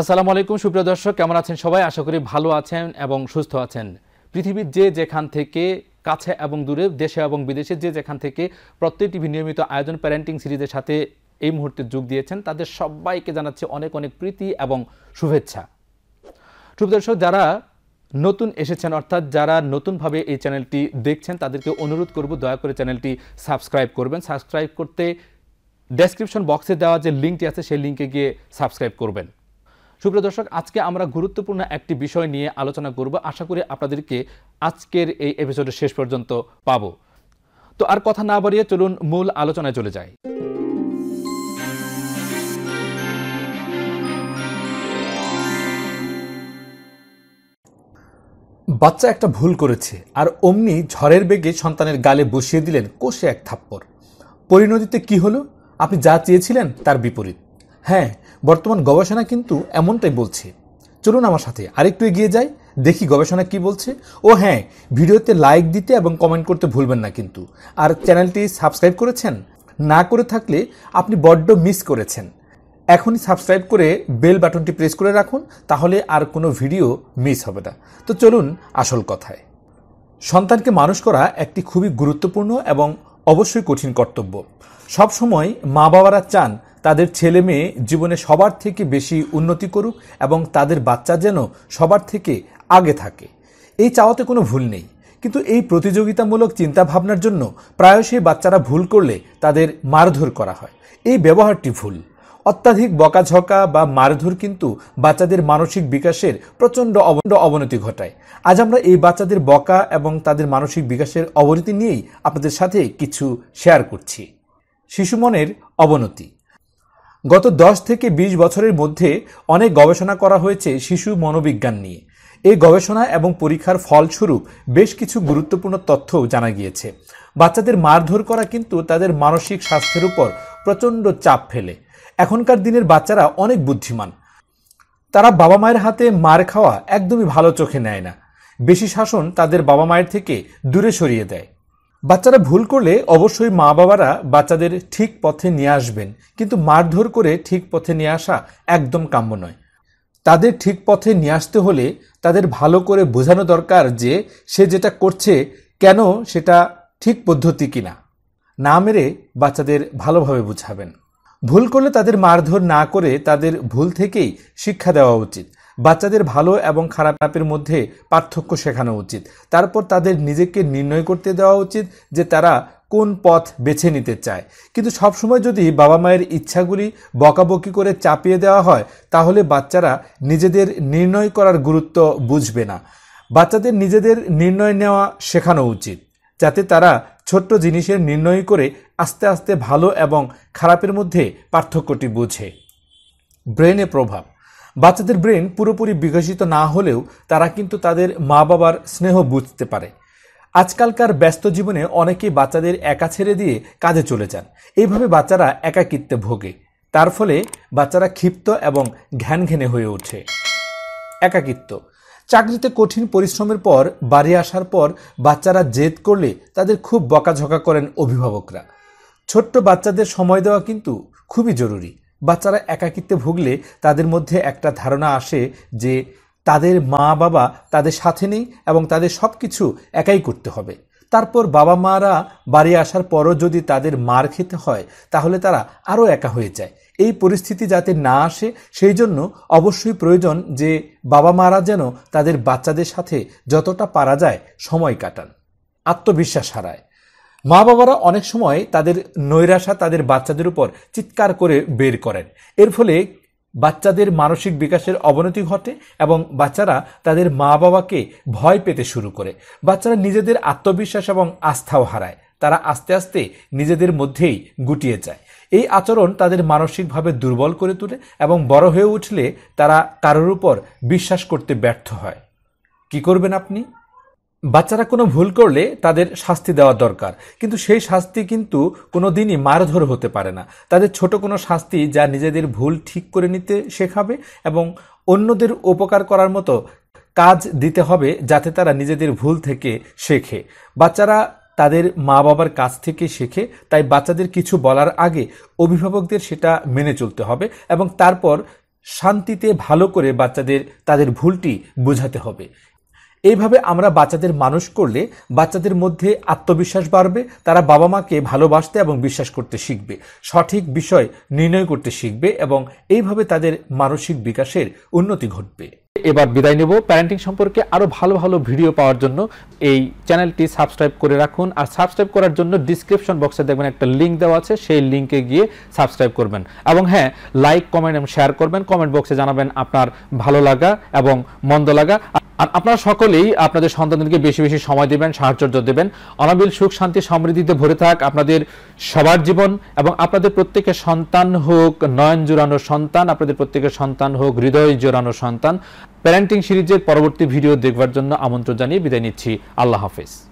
আসসালামু আলাইকুম সুপ্রিয় দর্শক কেমন আছেন সবাই আশা করি ভালো আছেন এবং সুস্থ আছেন পৃথিবীর যে যেখান থেকে কাছে এবং দূরে দেশে এবং বিদেশে যে যেখান থেকে প্রত্যেক টিভি নিয়মিত আয়োজন প্যারেন্টিং সিরিজের সাথে এই মুহূর্তে যোগ দিয়েছেন তাদের সবাইকে জানাচ্ছে অনেক অনেক প্রীতি এবং শুভেচ্ছা সুপ্রিয় দর্শক যারা নতুন এসেছেন অর্থাৎ যারা নতুনভাবে এই চ্যানেলটি দেখছেন তাদেরকে অনুরোধ করব দয়া করে চ্যানেলটি সাবস্ক্রাইব করবেন সাবস্ক্রাইব করতে ডেসক্রিপশন বক্সে দেওয়া যে লিঙ্কটি আছে সেই লিঙ্কে গিয়ে সাবস্ক্রাইব করবেন সুপ্রিয় দর্শক আজকে আমরা গুরুত্বপূর্ণ একটি বিষয় নিয়ে আলোচনা করব আশা করি আপনাদেরকে আজকের এই এপিসোডের শেষ পর্যন্ত পাব তো আর কথা না বাড়িয়ে চলুন মূল আলোচনায় চলে যাই বাচ্চা একটা ভুল করেছে আর অমনি ঝড়ের বেগে সন্তানের গালে বসিয়ে দিলেন কোষে এক থাপ্পড় পরিণতিতে কি হলো আপনি যা চেয়েছিলেন তার বিপরীত হ্যাঁ বর্তমান গবেষণা কিন্তু এমনটাই বলছে চলুন আমার সাথে আরেকটু এগিয়ে যাই দেখি গবেষণা কি বলছে ও হ্যাঁ ভিডিওতে লাইক দিতে এবং কমেন্ট করতে ভুলবেন না কিন্তু আর চ্যানেলটি সাবস্ক্রাইব করেছেন না করে থাকলে আপনি বড্ড মিস করেছেন এখনই সাবস্ক্রাইব করে বেল বাটনটি প্রেস করে রাখুন তাহলে আর কোনো ভিডিও মিস হবে না তো চলুন আসল কথায় সন্তানকে মানুষ করা একটি খুবই গুরুত্বপূর্ণ এবং অবশ্যই কঠিন কর্তব্য সব সময় মা বাবারা চান তাদের ছেলে মেয়ে জীবনে সবার থেকে বেশি উন্নতি করুক এবং তাদের বাচ্চা যেন সবার থেকে আগে থাকে এই চাওয়াতে কোনো ভুল নেই কিন্তু এই প্রতিযোগিতামূলক চিন্তাভাবনার জন্য প্রায়শই বাচ্চারা ভুল করলে তাদের মারধর করা হয় এই ব্যবহারটি ভুল অত্যাধিক বকাঝকা বা মারধর কিন্তু বাচ্চাদের মানসিক বিকাশের প্রচণ্ড অবনতি ঘটায় আজ আমরা এই বাচ্চাদের বকা এবং তাদের মানসিক বিকাশের অবনতি নিয়েই আপনাদের সাথে কিছু শেয়ার করছি শিশু মনের অবনতি গত দশ থেকে ২০ বছরের মধ্যে অনেক গবেষণা করা হয়েছে শিশু মনোবিজ্ঞান নিয়ে এই গবেষণা এবং পরীক্ষার ফলস্বরূপ বেশ কিছু গুরুত্বপূর্ণ তথ্যও জানা গিয়েছে বাচ্চাদের মারধর করা কিন্তু তাদের মানসিক স্বাস্থ্যের উপর প্রচণ্ড চাপ ফেলে এখনকার দিনের বাচ্চারা অনেক বুদ্ধিমান তারা বাবা মায়ের হাতে মার খাওয়া একদমই ভালো চোখে নেয় না বেশি শাসন তাদের বাবা মায়ের থেকে দূরে সরিয়ে দেয় বাচ্চারা ভুল করলে অবশ্যই মা বাবারা বাচ্চাদের ঠিক পথে নিয়ে আসবেন কিন্তু মারধর করে ঠিক পথে নিয়ে আসা একদম কাম্য নয় তাদের ঠিক পথে নিয়ে আসতে হলে তাদের ভালো করে বোঝানো দরকার যে সে যেটা করছে কেন সেটা ঠিক পদ্ধতি কিনা না মেরে বাচ্চাদের ভালোভাবে বুঝাবেন ভুল করলে তাদের মারধর না করে তাদের ভুল থেকেই শিক্ষা দেওয়া উচিত বাচ্চাদের ভালো এবং খারাপের মধ্যে পার্থক্য শেখানো উচিত তারপর তাদের নিজেকে নির্ণয় করতে দেওয়া উচিত যে তারা কোন পথ বেছে নিতে চায় কিন্তু সবসময় যদি বাবা মায়ের ইচ্ছাগুলি বকাবকি করে চাপিয়ে দেওয়া হয় তাহলে বাচ্চারা নিজেদের নির্ণয় করার গুরুত্ব বুঝবে না বাচ্চাদের নিজেদের নির্ণয় নেওয়া শেখানো উচিত যাতে তারা ছোট্ট জিনিসের নির্ণয় করে আস্তে আস্তে ভালো এবং খারাপের মধ্যে পার্থক্যটি বুঝে ব্রেনে প্রভাব বাচ্চাদের ব্রেন পুরোপুরি বিকশিত না হলেও তারা কিন্তু তাদের মা বাবার স্নেহ বুঝতে পারে আজকালকার ব্যস্ত জীবনে অনেকেই বাচ্চাদের একা ছেড়ে দিয়ে কাজে চলে যান এইভাবে বাচ্চারা একাকিত্বে ভোগে তার ফলে বাচ্চারা ক্ষিপ্ত এবং ঘ্যান ঘেনে হয়ে ওঠে একাকিত্ব চাকরিতে কঠিন পরিশ্রমের পর বাড়ি আসার পর বাচ্চারা জেদ করলে তাদের খুব বকাঝকা করেন অভিভাবকরা ছোট্ট বাচ্চাদের সময় দেওয়া কিন্তু খুবই জরুরি বাচ্চারা একাকিত্বে ভুগলে তাদের মধ্যে একটা ধারণা আসে যে তাদের মা বাবা তাদের সাথে নেই এবং তাদের সব কিছু একাই করতে হবে তারপর বাবা মারা বাড়ি আসার পরও যদি তাদের মার খেতে হয় তাহলে তারা আরও একা হয়ে যায় এই পরিস্থিতি যাতে না আসে সেই জন্য অবশ্যই প্রয়োজন যে বাবা মারা যেন তাদের বাচ্চাদের সাথে যতটা পারা যায় সময় কাটান আত্মবিশ্বাস হারায় মা বাবারা অনেক সময় তাদের নৈরাশা তাদের বাচ্চাদের উপর চিৎকার করে বের করেন এর ফলে বাচ্চাদের মানসিক বিকাশের অবনতি ঘটে এবং বাচ্চারা তাদের মা বাবাকে ভয় পেতে শুরু করে বাচ্চারা নিজেদের আত্মবিশ্বাস এবং আস্থাও হারায় তারা আস্তে আস্তে নিজেদের মধ্যেই গুটিয়ে যায় এই আচরণ তাদের মানসিকভাবে দুর্বল করে তোলে এবং বড় হয়ে উঠলে তারা কারোর উপর বিশ্বাস করতে ব্যর্থ হয় কি করবেন আপনি বাচ্চারা কোনো ভুল করলে তাদের শাস্তি দেওয়া দরকার কিন্তু সেই শাস্তি কিন্তু কোনো দিনই মারধর হতে পারে না তাদের ছোট কোনো শাস্তি যা নিজেদের ভুল ঠিক করে নিতে শেখাবে এবং অন্যদের উপকার করার মতো কাজ দিতে হবে যাতে তারা নিজেদের ভুল থেকে শেখে বাচ্চারা তাদের মা বাবার কাছ থেকে শেখে তাই বাচ্চাদের কিছু বলার আগে অভিভাবকদের সেটা মেনে চলতে হবে এবং তারপর শান্তিতে ভালো করে বাচ্চাদের তাদের ভুলটি বোঝাতে হবে এইভাবে আমরা বাচ্চাদের মানুষ করলে বাচ্চাদের মধ্যে আত্মবিশ্বাস বাড়বে তারা বাবা মাকে ভালোবাসতে এবং বিশ্বাস করতে শিখবে সঠিক বিষয় নির্ণয় করতে শিখবে এবং এইভাবে তাদের মানসিক বিকাশের উন্নতি ঘটবে এবার বিদায় নেব প্যারেন্টিং সম্পর্কে আরও ভালো ভালো ভিডিও পাওয়ার জন্য এই চ্যানেলটি সাবস্ক্রাইব করে রাখুন আর সাবস্ক্রাইব করার জন্য ডিসক্রিপশন বক্সে দেখবেন একটা লিঙ্ক দেওয়া আছে সেই লিঙ্কে গিয়ে সাবস্ক্রাইব করবেন এবং হ্যাঁ লাইক কমেন্ট এবং শেয়ার করবেন কমেন্ট বক্সে জানাবেন আপনার ভালো লাগা এবং মন্দ লাগা আর আপনারা সকলেই আপনাদের সন্তানদেরকে বেশি বেশি সময় দেবেন সাহায্য দেবেন অনাবিল সুখ শান্তি সমৃদ্ধিতে ভরে থাক আপনাদের সবার জীবন এবং আপনাদের প্রত্যেকের সন্তান হোক নয়ন জোরানোর সন্তান আপনাদের প্রত্যেকের সন্তান হোক হৃদয় জোরানোর সন্তান প্যারেন্টিং সিরিজের পরবর্তী ভিডিও দেখবার জন্য আমন্ত্রণ জানিয়ে বিদায় নিচ্ছি আল্লাহ হাফেজ